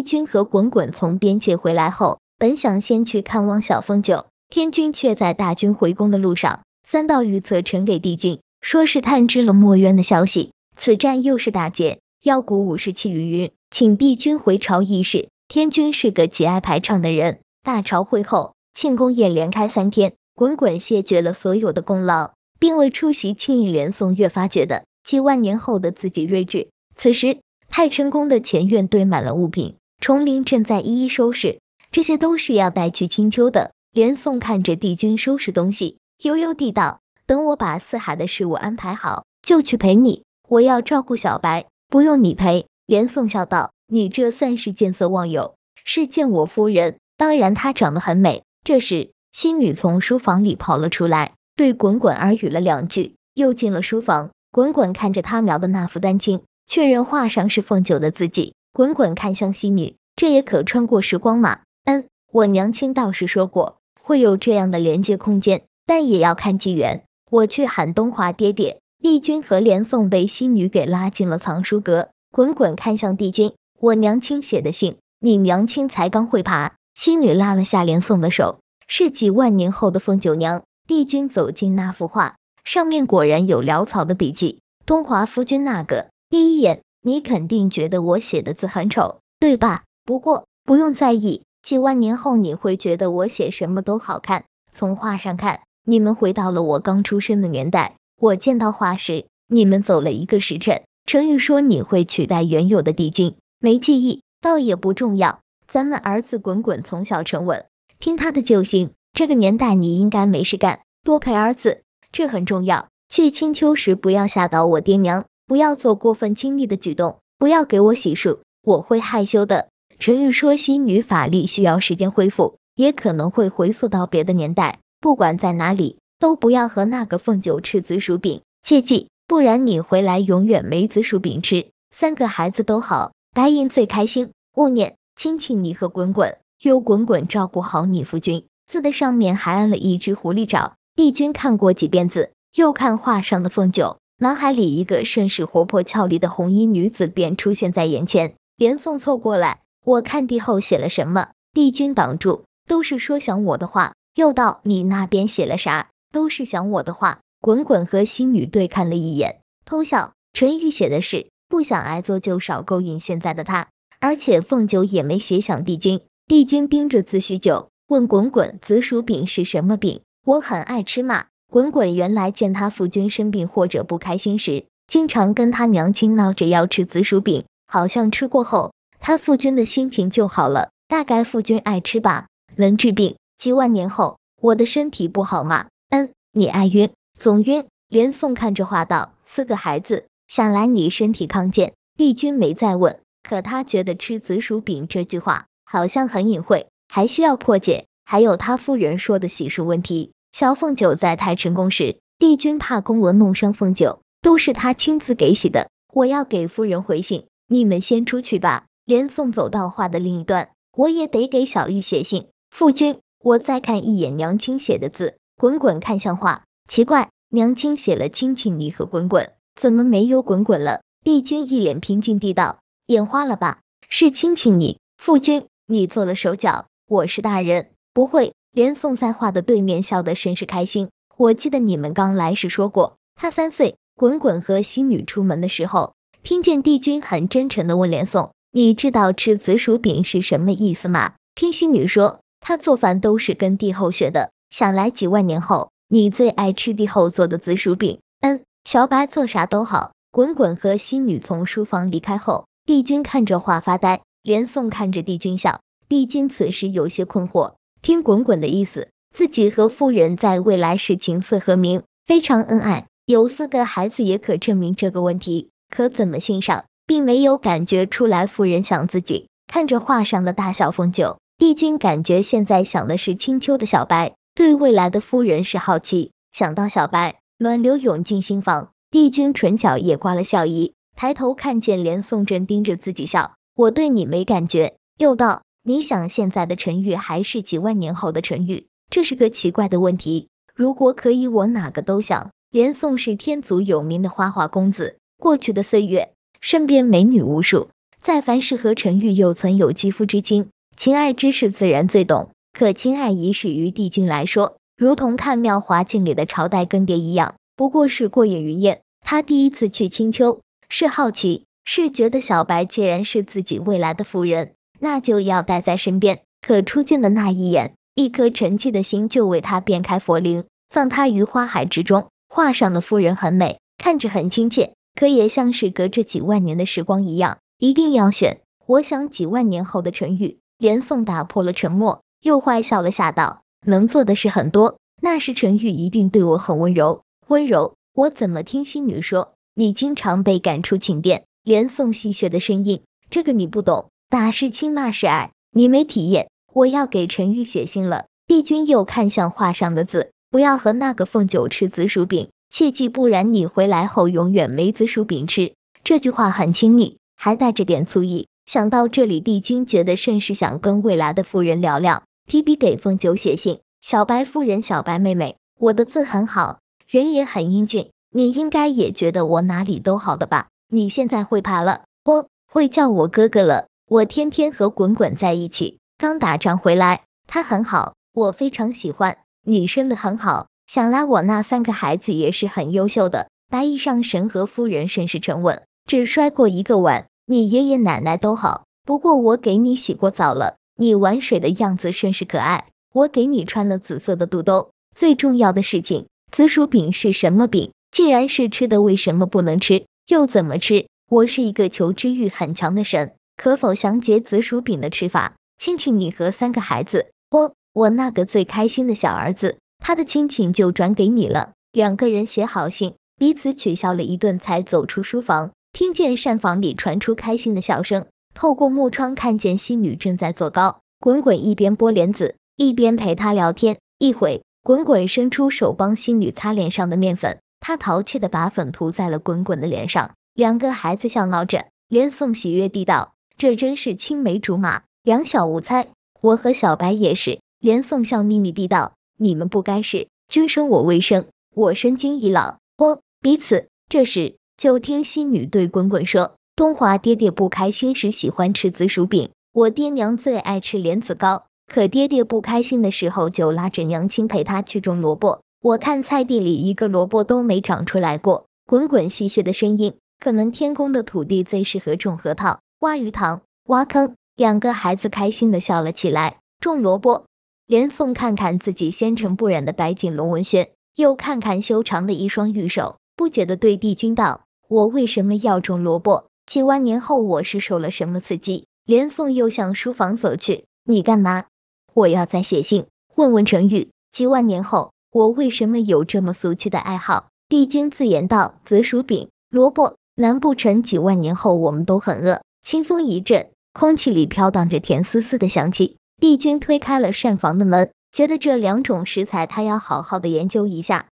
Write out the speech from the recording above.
帝君和滚滚从边界回来后，本想先去看望小凤九，天君却在大军回宫的路上，三道御策呈给帝君，说是探知了墨渊的消息，此战又是大捷，妖鼓五十七余云，请帝君回朝议事。天君是个极爱排场的人，大朝会后，庆功宴连开三天，滚滚谢绝了所有的功劳，并未出席庆宴。连宋越发觉得几万年后的自己睿智。此时太晨宫的前院堆满了物品。重林正在一一收拾，这些都是要带去青丘的。连宋看着帝君收拾东西，悠悠地道：“等我把四海的事物安排好，就去陪你。我要照顾小白，不用你陪。”连宋笑道：“你这算是见色忘友，是见我夫人。当然，她长得很美。”这时，心女从书房里跑了出来，对滚滚耳语了两句，又进了书房。滚滚看着他描的那幅丹青，确认画上是凤九的字迹。滚滚看向西女，这也可穿过时光吗？嗯，我娘亲倒是说过会有这样的连接空间，但也要看机缘。我去喊东华爹爹。帝君和连宋被西女给拉进了藏书阁。滚滚看向帝君，我娘亲写的信，你娘亲才刚会爬。西女拉了下连宋的手，是几万年后的凤九娘。帝君走进那幅画，上面果然有潦草的笔记。东华夫君那个，第一眼。你肯定觉得我写的字很丑，对吧？不过不用在意，几万年后你会觉得我写什么都好看。从画上看，你们回到了我刚出生的年代。我见到画时，你们走了一个时辰。程宇说你会取代原有的帝君，没记忆倒也不重要。咱们儿子滚滚从小沉稳，听他的就行。这个年代你应该没事干，多陪儿子，这很重要。去青丘时不要吓到我爹娘。不要做过分亲密的举动，不要给我洗漱，我会害羞的。陈玉说：“仙女法力需要时间恢复，也可能会回溯到别的年代。不管在哪里，都不要和那个凤九吃紫薯饼，切记，不然你回来永远没紫薯饼吃。”三个孩子都好，白银最开心。勿念：亲亲你和滚滚，由滚滚照顾好你夫君。字的上面还按了一只狐狸爪。帝君看过几遍字，又看画上的凤九。脑海里一个甚是活泼俏丽的红衣女子便出现在眼前，连送凑过来，我看帝后写了什么？帝君挡住，都是说想我的话。又道，你那边写了啥？都是想我的话。滚滚和心女对看了一眼，偷笑。陈玉写的是不想挨揍就少勾引现在的他，而且凤九也没写想帝君。帝君盯着字许久，问滚滚，紫薯饼是什么饼？我很爱吃嘛。滚滚原来见他父君生病或者不开心时，经常跟他娘亲闹着要吃紫薯饼，好像吃过后他父君的心情就好了。大概父君爱吃吧，能治病。几万年后，我的身体不好吗？嗯，你爱晕，总晕。连宋看着话道：“四个孩子，想来你身体康健。”帝君没再问，可他觉得吃紫薯饼这句话好像很隐晦，还需要破解。还有他夫人说的洗漱问题。小凤九在太晨宫时，帝君怕宫娥弄伤凤九，都是他亲自给洗的。我要给夫人回信，你们先出去吧。连送走到画的另一端，我也得给小玉写信。父君，我再看一眼娘亲写的字。滚滚看向画，奇怪，娘亲写了“亲亲你”和“滚滚”，怎么没有“滚滚”了？帝君一脸平静地道：“眼花了吧？是‘亲亲你’，父君，你做了手脚？我是大人，不会。”连宋在画的对面笑得甚是开心。我记得你们刚来时说过，他三岁。滚滚和西女出门的时候，听见帝君很真诚的问连宋：“你知道吃紫薯饼是什么意思吗？”听西女说，他做饭都是跟帝后学的。想来几万年后，你最爱吃帝后做的紫薯饼。嗯，小白做啥都好。滚滚和西女从书房离开后，帝君看着画发呆。连宋看着帝君笑。帝君此时有些困惑。听滚滚的意思，自己和夫人在未来是琴瑟和鸣，非常恩爱。有四个孩子也可证明这个问题。可怎么欣赏，并没有感觉出来。夫人想自己，看着画上的大小凤九，帝君感觉现在想的是青丘的小白，对未来的夫人是好奇。想到小白，暖流涌进心房，帝君唇角也挂了笑意。抬头看见连宋正盯着自己笑，我对你没感觉，又道。你想现在的陈玉还是几万年后的陈玉？这是个奇怪的问题。如果可以，我哪个都想。连宋氏天族有名的花花公子，过去的岁月身边美女无数，再凡是和陈玉又曾有肌肤之亲，情爱之事自然最懂。可情爱一事于帝君来说，如同看庙华镜里的朝代更迭一样，不过是过眼云烟。他第一次去青丘，是好奇，是觉得小白既然是自己未来的夫人。那就要带在身边。可初见的那一眼，一颗沉寂的心就为他变开佛灵，放他于花海之中。画上的夫人很美，看着很亲切，可也像是隔着几万年的时光一样。一定要选。我想几万年后的陈玉。连宋打破了沉默，又坏笑了下，道：“能做的事很多。”那时陈玉一定对我很温柔。温柔？我怎么听心女说你经常被赶出寝殿？连宋戏谑的声音：“这个你不懂。”打是亲，骂是爱，你没体验。我要给陈玉写信了。帝君又看向画上的字，不要和那个凤九吃紫薯饼，切记，不然你回来后永远没紫薯饼吃。这句话很亲昵，还带着点醋意。想到这里，帝君觉得甚是想跟未来的夫人聊聊，提笔给凤九写信。小白夫人，小白妹妹，我的字很好，人也很英俊，你应该也觉得我哪里都好的吧？你现在会爬了，哦、会叫我哥哥了。我天天和滚滚在一起，刚打仗回来，他很好，我非常喜欢。你生的很好，想来我那三个孩子也是很优秀的。白衣上神和夫人甚是沉稳，只摔过一个碗。你爷爷奶奶都好，不过我给你洗过澡了。你玩水的样子甚是可爱，我给你穿了紫色的肚兜。最重要的事情，紫薯饼是什么饼？既然是吃的，为什么不能吃？又怎么吃？我是一个求知欲很强的神。可否详解紫薯饼的吃法？亲亲你和三个孩子，我我那个最开心的小儿子，他的亲情就转给你了。两个人写好信，彼此取笑了一顿，才走出书房。听见膳房里传出开心的笑声，透过木窗看见新女正在做糕，滚滚一边剥莲子，一边陪她聊天。一会，滚滚伸出手帮新女擦脸上的面粉，她淘气的把粉涂在了滚滚的脸上。两个孩子笑闹着，连凤喜悦地道。这真是青梅竹马，两小无猜。我和小白也是。连宋笑秘密地道：“你们不该是君生我未生，我生君已老。”哦，彼此。这时，就听西女对滚滚说：“东华爹爹不开心时喜欢吃紫薯饼，我爹娘最爱吃莲子糕。可爹爹不开心的时候，就拉着娘亲陪他去种萝卜。我看菜地里一个萝卜都没长出来过。”滚滚戏谑的声音：“可能天宫的土地最适合种核桃。”挖鱼塘，挖坑，两个孩子开心的笑了起来。种萝卜，连宋看看自己纤尘不染的白锦龙文轩，又看看修长的一双玉手，不解的对帝君道：“我为什么要种萝卜？几万年后我是受了什么刺激？”连宋又向书房走去：“你干嘛？我要再写信问问陈玉。几万年后我为什么有这么俗气的爱好？”帝君自言道：“紫薯饼，萝卜，难不成几万年后我们都很饿？”清风一阵，空气里飘荡着甜丝丝的香气。帝君推开了膳房的门，觉得这两种食材，他要好好的研究一下。